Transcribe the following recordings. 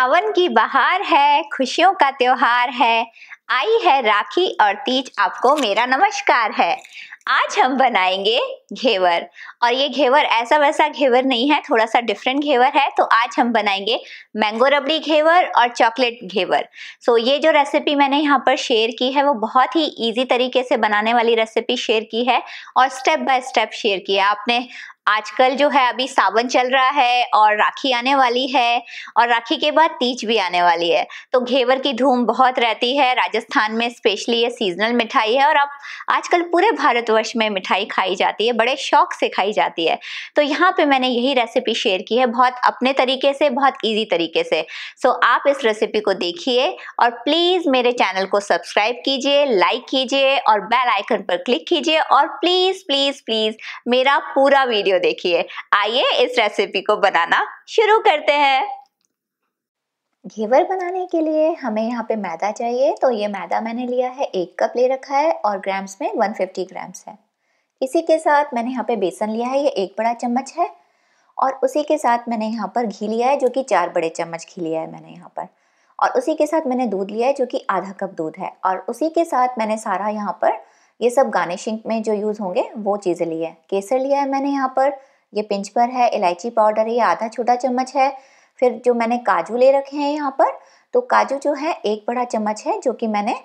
सावन की बहार है खुशियों का त्योहार है आई है राखी और तीज आपको मेरा नमस्कार है आज हम बनाएंगे घेवर और ये घेवर ऐसा वैसा घेवर नहीं है थोड़ा सा डिफरेंट घेवर है तो आज हम बनाएंगे मैंगो रबड़ी घेवर और चॉकलेट घेवर सो ये जो रेसिपी मैंने यहाँ पर शेयर की है वो बहुत ही इजी तरीके से बनाने वाली रेसिपी शेयर की है और स्टेप बाय स्टेप शेयर की है आपने आजकल जो है अभी सावन चल रहा है और राखी आने वाली है और राखी के बाद तीज भी आने वाली है तो घेवर की धूम बहुत रहती है राजस्थान राजस्थान में स्पेशली ये सीजनल मिठाई है और अब आजकल पूरे भारतवर्ष में मिठाई खाई जाती है बड़े शौक से खाई जाती है तो यहाँ पे मैंने यही रेसिपी शेयर की है बहुत अपने तरीके से बहुत इजी तरीके से सो so, आप इस रेसिपी को देखिए और प्लीज़ मेरे चैनल को सब्सक्राइब कीजिए लाइक कीजिए और बेल आइकन पर क्लिक कीजिए और प्लीज़ प्लीज़ प्लीज़ मेरा पूरा वीडियो देखिए आइए इस रेसिपी को बनाना शुरू करते हैं घेवर बनाने के लिए हमें यहाँ पे मैदा चाहिए तो ये मैदा मैंने लिया है एक कप ले रखा है और ग्राम्स में 150 ग्राम्स है इसी के साथ मैंने यहाँ पे बेसन लिया है ये एक बड़ा चम्मच है और उसी के साथ मैंने यहाँ पर घी लिया है जो कि चार बड़े चम्मच घी लिया है मैंने यहाँ पर और उसी के साथ मैंने दूध लिया है जो कि आधा कप दूध है और उसी के साथ मैंने सारा यहाँ पर ये सब गार्निशिंग में जो यूज़ होंगे वो चीज़ें ली है केसर लिया है मैंने यहाँ पर ये पिंच पर है इलायची पाउडर ये आधा छोटा चम्मच है फिर जो मैंने काजू ले रखे हैं यहाँ पर तो काजू जो है एक बड़ा चम्मच है जो कि मैंने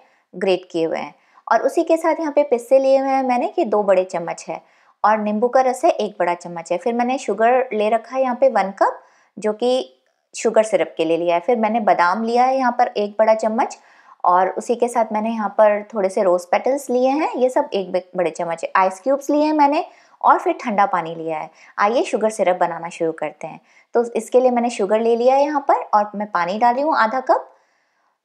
ग्रेट किए हुए हैं और उसी के साथ यहाँ पे पिस्से लिए हुए हैं मैंने कि दो बड़े चम्मच है और नींबू का रस है एक बड़ा चम्मच है फिर मैंने शुगर ले रखा है यहाँ पे वन कप जो कि शुगर सिरप के लिए लिया है फिर मैंने बादाम लिया है यहाँ पर एक बड़ा चम्मच और उसी के साथ मैंने यहाँ पर थोड़े से रोज़ पेटल्स लिए हैं ये सब एक बड़े चम्मच आइस क्यूब्स लिए हैं मैंने और फिर ठंडा पानी लिया है आइए शुगर सिरप बनाना शुरू करते हैं तो इसके लिए मैंने शुगर ले लिया है यहाँ पर और मैं पानी डाल रही हूँ आधा कप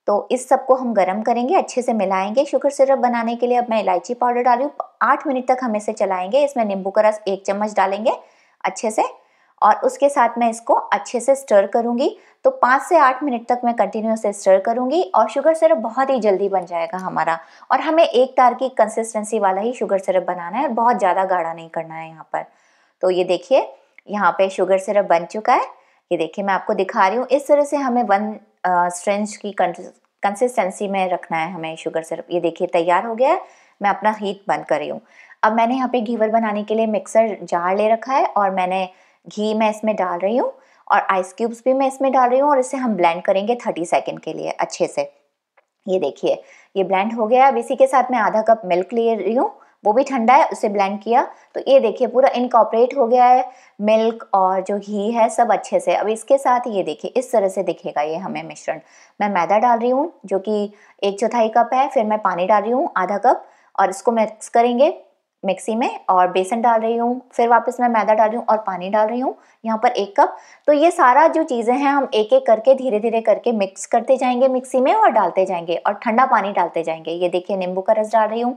तो इस सब को हम गरम करेंगे अच्छे से मिलाएंगे शुगर सिरप बनाने के लिए अब मैं इलायची पाउडर डाली हूँ आठ मिनट तक हम इसे चलाएंगे इसमें नींबू का रस एक चम्मच डालेंगे अच्छे से और उसके साथ मैं इसको अच्छे से स्टर करूंगी तो पाँच से आठ मिनट तक मैं कंटिन्यूस स्टर करूंगी और शुगर सिरप बहुत ही जल्दी बन जाएगा हमारा और हमें एक तार की कंसिस्टेंसी वाला ही शुगर सिरप बनाना है और बहुत ज़्यादा गाढ़ा नहीं करना है यहाँ पर तो ये देखिए यहाँ पे शुगर सिरप बन चुका है ये देखिए मैं आपको दिखा रही हूँ इस तरह से हमें वन स्ट्रेंच की कंसिस्टेंसी में रखना है हमें शुगर सिरप ये देखिए तैयार हो गया है मैं अपना हीट बंद कर रही हूँ अब मैंने यहाँ पे घीवर बनाने के लिए मिक्सर जार ले रखा है और मैंने घी मैं इसमें डाल रही हूँ और आइस क्यूब्स भी मैं इसमें डाल रही हूँ और इसे हम ब्लेंड करेंगे थर्टी सेकेंड के लिए अच्छे से ये देखिए ये ब्लेंड हो गया अब इसी के साथ मैं आधा कप मिल्क ले रही हूँ वो भी ठंडा है उसे ब्लेंड किया तो ये देखिए पूरा इनकॉपरेट हो गया है मिल्क और जो घी है सब अच्छे से अब इसके साथ ये देखिए इस तरह से दिखेगा ये हमें मिश्रण मैं मैदा डाल रही हूँ जो कि एक चौथाई कप है फिर मैं पानी डाल रही हूँ आधा कप और इसको मिक्स करेंगे मिक्सी में और बेसन डाल रही हूँ फिर वापस मैं मैदा डाल रही हूँ और पानी डाल रही हूँ यहाँ पर एक कप तो ये सारा जो चीज़ें हैं हम एक एक करके धीरे धीरे करके मिक्स करते जाएंगे मिक्सी में और डालते जाएंगे और ठंडा पानी डालते जाएंगे ये देखिए नींबू का रस डाल रही हूँ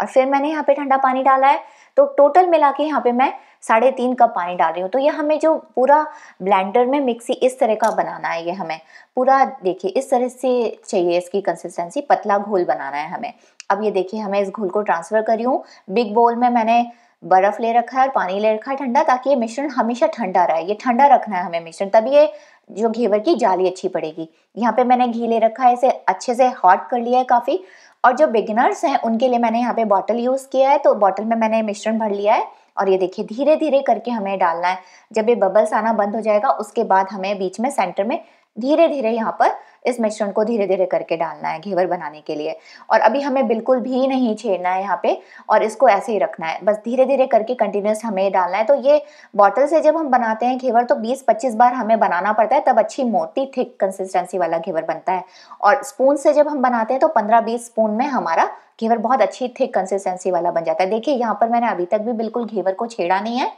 और फिर मैंने यहाँ पे ठंडा पानी डाला है तो टोटल मिला के यहाँ पे मैं साढ़े तीन कप पानी डाल रही हूँ तो ये हमें जो पूरा ब्लेंडर में मिक्सी इस तरह का बनाना है ये हमें पूरा देखिए इस तरह से चाहिए इसकी कंसिस्टेंसी पतला घोल बनाना है हमें अब ये देखिए हमें इस घोल को ट्रांसफ़र करी हूँ बिग बोल में मैंने बर्फ़ ले रखा है और पानी ले रखा है ठंडा ताकि ये मिश्रण हमेशा ठंडा रहे ये ठंडा रखना है हमें मिश्रण तभी ये जो घेवर की जाली अच्छी पड़ेगी यहाँ पे मैंने घी ले रखा है इसे अच्छे से हॉट कर लिया है काफ़ी और जो बिगिनर्स हैं उनके लिए मैंने यहाँ पे बॉटल यूज़ किया है तो बॉटल में मैंने मिश्रण भर लिया है और ये देखिए धीरे धीरे करके हमें डालना है जब ये बबल्स आना बंद हो जाएगा उसके बाद हमें बीच में सेंटर में धीरे धीरे यहाँ पर इस मिश्रण को धीरे धीरे करके डालना है घेवर बनाने के लिए और अभी हमें बिल्कुल भी नहीं छेड़ना है यहाँ पे और इसको ऐसे ही रखना है बस धीरे धीरे करके कंटिन्यूस हमें डालना है तो ये बॉटल से जब हम बनाते हैं घेवर तो 20-25 बार हमें बनाना पड़ता है तब अच्छी मोटी थिक कंसिस्टेंसी वाला घेवर बनता है और स्पून से जब हम बनाते हैं तो पंद्रह बीस स्पून में हमारा घेवर बहुत अच्छी थिक कंसिस्टेंसी वाला बन जाता है देखिए यहाँ पर मैंने अभी तक भी बिल्कुल घेवर को छेड़ा नहीं है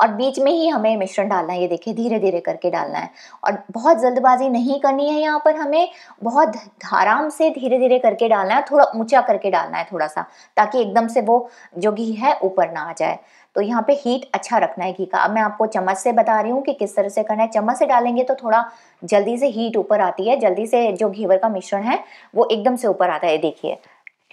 और बीच में ही हमें मिश्रण डालना है ये देखिए धीरे धीरे करके डालना है और बहुत जल्दबाजी नहीं करनी है यहाँ पर हमें बहुत आराम से धीरे धीरे करके डालना है थोड़ा ऊंचा करके डालना है थोड़ा सा ताकि एकदम से वो जो घी है ऊपर ना आ जाए तो यहाँ पे हीट अच्छा रखना है घी का अब मैं आपको चम्मच से बता रही हूँ कि किस तरह से करना है चम्मच से डालेंगे तो थोड़ा जल्दी से हीट ऊपर आती है जल्दी से जो घीवर का मिश्रण है वो एकदम से ऊपर आता है देखिए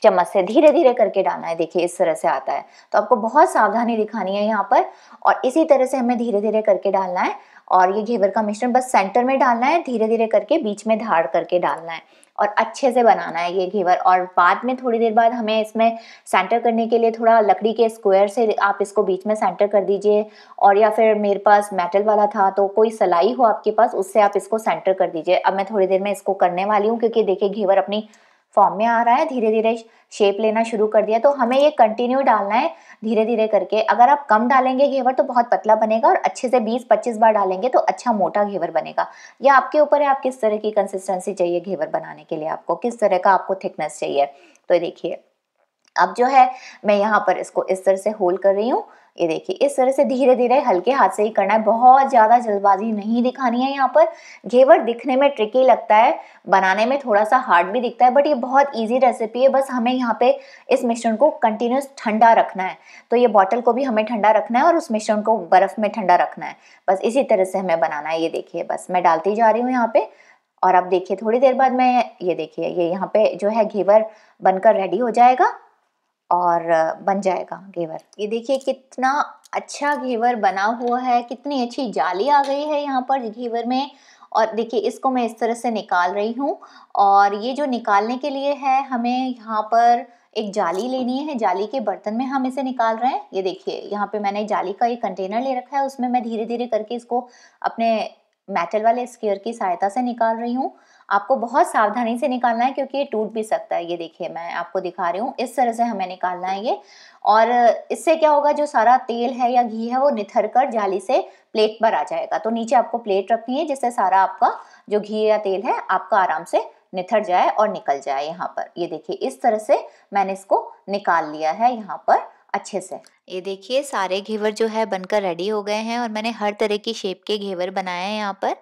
चम्मच से धीरे धीरे करके डालना है देखिए इस तरह से आता है तो आपको बहुत सावधानी दिखानी है यहाँ पर और इसी तरह से हमें धीरे धीरे करके डालना है और ये घेवर का मिश्रण बस सेंटर में डालना है धीरे धीरे करके बीच में धार करके डालना है और अच्छे से बनाना है ये घेवर और बाद में थोड़ी देर बाद हमें इसमें सेंटर करने के लिए थोड़ा लकड़ी के स्क्वायर से आप इसको बीच में सेंटर कर दीजिए और या फिर मेरे पास मेटल वाला था तो कोई सलाई हो आपके पास उससे आप इसको सेंटर कर दीजिए अब मैं थोड़ी देर में इसको करने वाली हूँ क्योंकि देखिए घेवर अपनी फॉर्म में आ रहा है धीरे धीरे शेप लेना शुरू कर दिया तो हमें ये कंटिन्यू डालना है धीरे धीरे करके अगर आप कम डालेंगे घेवर तो बहुत पतला बनेगा और अच्छे से 20-25 बार डालेंगे तो अच्छा मोटा घेवर बनेगा या आपके ऊपर है आप किस तरह की कंसिस्टेंसी चाहिए घेवर बनाने के लिए आपको किस तरह का आपको थिकनेस चाहिए तो देखिए अब जो है मैं यहाँ पर इसको इस तरह से होल्ड कर रही हूँ ये देखिए इस तरह से धीरे धीरे हल्के हाथ से ही करना है बहुत ज़्यादा जल्दबाजी नहीं दिखानी है यहाँ पर घेवर दिखने में ट्रिकी लगता है बनाने में थोड़ा सा हार्ड भी दिखता है बट ये बहुत ईजी रेसिपी है बस हमें यहाँ पे इस मिश्रण को कंटिन्यूस ठंडा रखना है तो ये बॉटल को भी हमें ठंडा रखना है और उस मिश्रण को बर्फ़ में ठंडा रखना है बस इसी तरह से हमें बनाना है ये देखिए बस मैं डालती जा रही हूँ यहाँ पर और अब देखिए थोड़ी देर बाद मैं ये देखिए ये यहाँ पे जो है घेवर बनकर रेडी हो जाएगा और बन जाएगा घेवर ये देखिए कितना अच्छा घेवर बना हुआ है कितनी अच्छी जाली आ गई है यहाँ पर घेवर में और देखिए इसको मैं इस तरह से निकाल रही हूँ और ये जो निकालने के लिए है हमें यहाँ पर एक जाली लेनी है जाली के बर्तन में हम इसे निकाल रहे हैं ये देखिए यहाँ पे मैंने जाली का एक कंटेनर ले रखा है उसमें मैं धीरे धीरे करके इसको अपने मेटल वाले स्केयर की सहायता से निकाल रही हूँ आपको बहुत सावधानी से निकालना है क्योंकि ये टूट भी सकता है ये देखिए मैं आपको दिखा रही हूँ इस तरह से हमें निकालना है ये और इससे क्या होगा जो सारा तेल है या घी है वो निथर कर जाली से प्लेट पर आ जाएगा तो नीचे आपको प्लेट रखनी है जिससे सारा आपका जो घी या तेल है आपका आराम से निथर जाए और निकल जाए यहाँ पर ये देखिए इस तरह से मैंने इसको निकाल लिया है यहाँ पर अच्छे से ये देखिए सारे घेवर जो है बनकर रेडी हो गए हैं और मैंने हर तरह की शेप के घेवर बनाए हैं यहाँ पर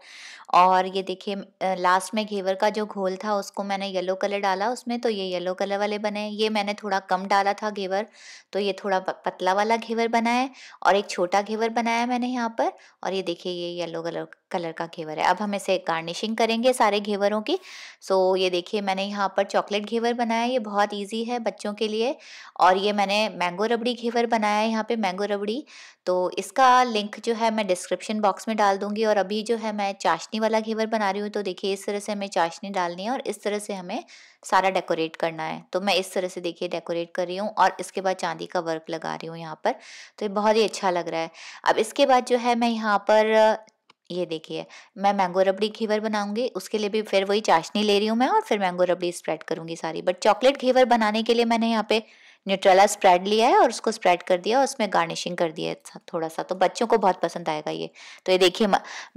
और ये देखिए लास्ट में घेवर का जो घोल था उसको मैंने येलो कलर डाला उसमें तो ये येलो कलर वाले बने ये मैंने थोड़ा कम डाला था घेवर तो ये थोड़ा पतला वाला घेवर बना है और एक छोटा घेवर बनाया मैंने यहाँ पर और ये देखिए ये येलो कलर कलर का घेवर है अब हम इसे गार्निशिंग करेंगे सारे घेवरों की सो ये देखिए मैंने यहाँ पर चॉकलेट घेवर बनाया ये बहुत ईजी है बच्चों के लिए और ये मैंने मैंगो रबड़ी घेवर बनाया बनाया है यहाँ पे मैंगो रबड़ी तो इसका लिंक जो है मैं डिस्क्रिप्शन बॉक्स में डाल दूंगी और अभी जो है मैं चाशनी वाला घेवर बना रही हूँ तो देखिए इस तरह से हमें चाशनी डालनी है और इस तरह से हमें सारा डेकोरेट करना है तो मैं इस तरह से देखिए डेकोरेट कर रही हूँ और इसके बाद चांदी का वर्क लगा रही हूँ यहाँ पर तो ये बहुत ही अच्छा लग रहा है अब इसके बाद जो है मैं यहाँ पर ये देखिए मैं मैंगो रबड़ी घेवर बनाऊंगी उसके लिए भी फिर वही चाशनी ले रही हूँ मैं और फिर मैंगो रबड़ी स्प्रेड करूंगी सारी बट चॉकलेट घेवर बनाने के लिए मैंने यहाँ पे न्यूट्रेला स्प्रेड लिया है और उसको स्प्रेड कर दिया और उसमें गार्निशिंग कर दिया है थोड़ा सा तो बच्चों को बहुत पसंद आएगा ये तो ये देखिए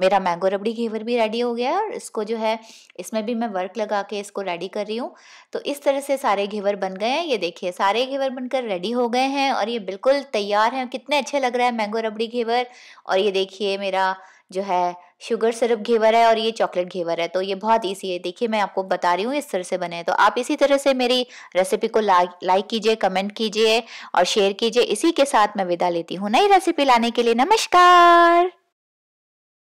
मेरा मैंगो रबड़ी घेवर भी रेडी हो गया है और इसको जो है इसमें भी मैं वर्क लगा के इसको रेडी कर रही हूँ तो इस तरह से सारे घेवर बन गए हैं ये देखिए सारे घेवर बनकर रेडी हो गए हैं और ये बिल्कुल तैयार हैं कितने अच्छे लग रहा है मैंगो रबड़ी घेवर और ये देखिए मेरा जो है शुगर सिरप घेवर है और ये चॉकलेट घेवर है तो ये बहुत ईजी है देखिए मैं आपको बता रही हूँ इस तरह से बने तो आप इसी तरह से मेरी रेसिपी को लाइक कीजिए कमेंट कीजिए और शेयर कीजिए इसी के साथ मैं विदा लेती हूँ नई रेसिपी लाने के लिए नमस्कार